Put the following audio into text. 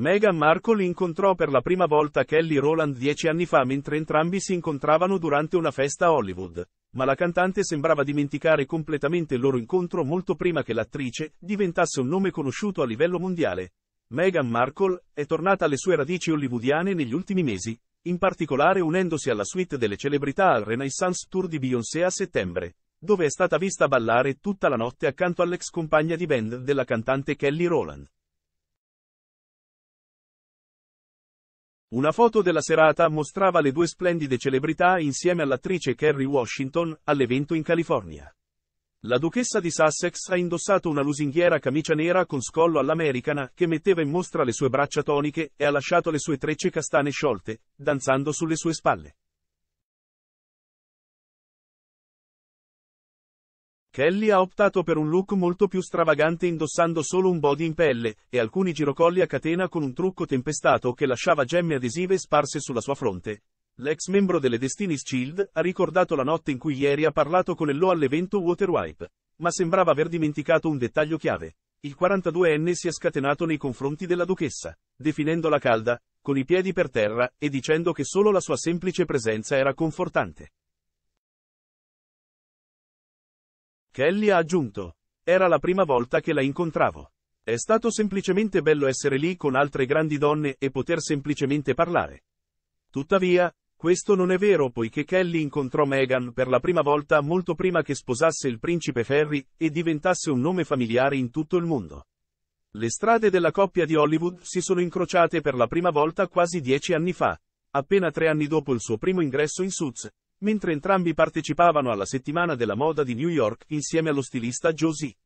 Meghan Markle incontrò per la prima volta Kelly Rowland dieci anni fa mentre entrambi si incontravano durante una festa a Hollywood, ma la cantante sembrava dimenticare completamente il loro incontro molto prima che l'attrice diventasse un nome conosciuto a livello mondiale. Meghan Markle è tornata alle sue radici hollywoodiane negli ultimi mesi, in particolare unendosi alla suite delle celebrità al Renaissance Tour di Beyoncé a settembre, dove è stata vista ballare tutta la notte accanto all'ex compagna di band della cantante Kelly Rowland. Una foto della serata mostrava le due splendide celebrità insieme all'attrice Kerry Washington, all'evento in California. La duchessa di Sussex ha indossato una lusinghiera camicia nera con scollo all'americana che metteva in mostra le sue braccia toniche e ha lasciato le sue trecce castane sciolte, danzando sulle sue spalle. Kelly ha optato per un look molto più stravagante indossando solo un body in pelle, e alcuni girocolli a catena con un trucco tempestato che lasciava gemme adesive sparse sulla sua fronte. L'ex membro delle Destiny's Child ha ricordato la notte in cui ieri ha parlato con Ello all'evento Waterwipe, ma sembrava aver dimenticato un dettaglio chiave. Il 42enne si è scatenato nei confronti della duchessa, definendola calda, con i piedi per terra, e dicendo che solo la sua semplice presenza era confortante. Kelly ha aggiunto. Era la prima volta che la incontravo. È stato semplicemente bello essere lì con altre grandi donne e poter semplicemente parlare. Tuttavia, questo non è vero poiché Kelly incontrò Meghan per la prima volta molto prima che sposasse il principe Ferry e diventasse un nome familiare in tutto il mondo. Le strade della coppia di Hollywood si sono incrociate per la prima volta quasi dieci anni fa, appena tre anni dopo il suo primo ingresso in Suits, mentre entrambi partecipavano alla settimana della moda di New York insieme allo stilista Josie.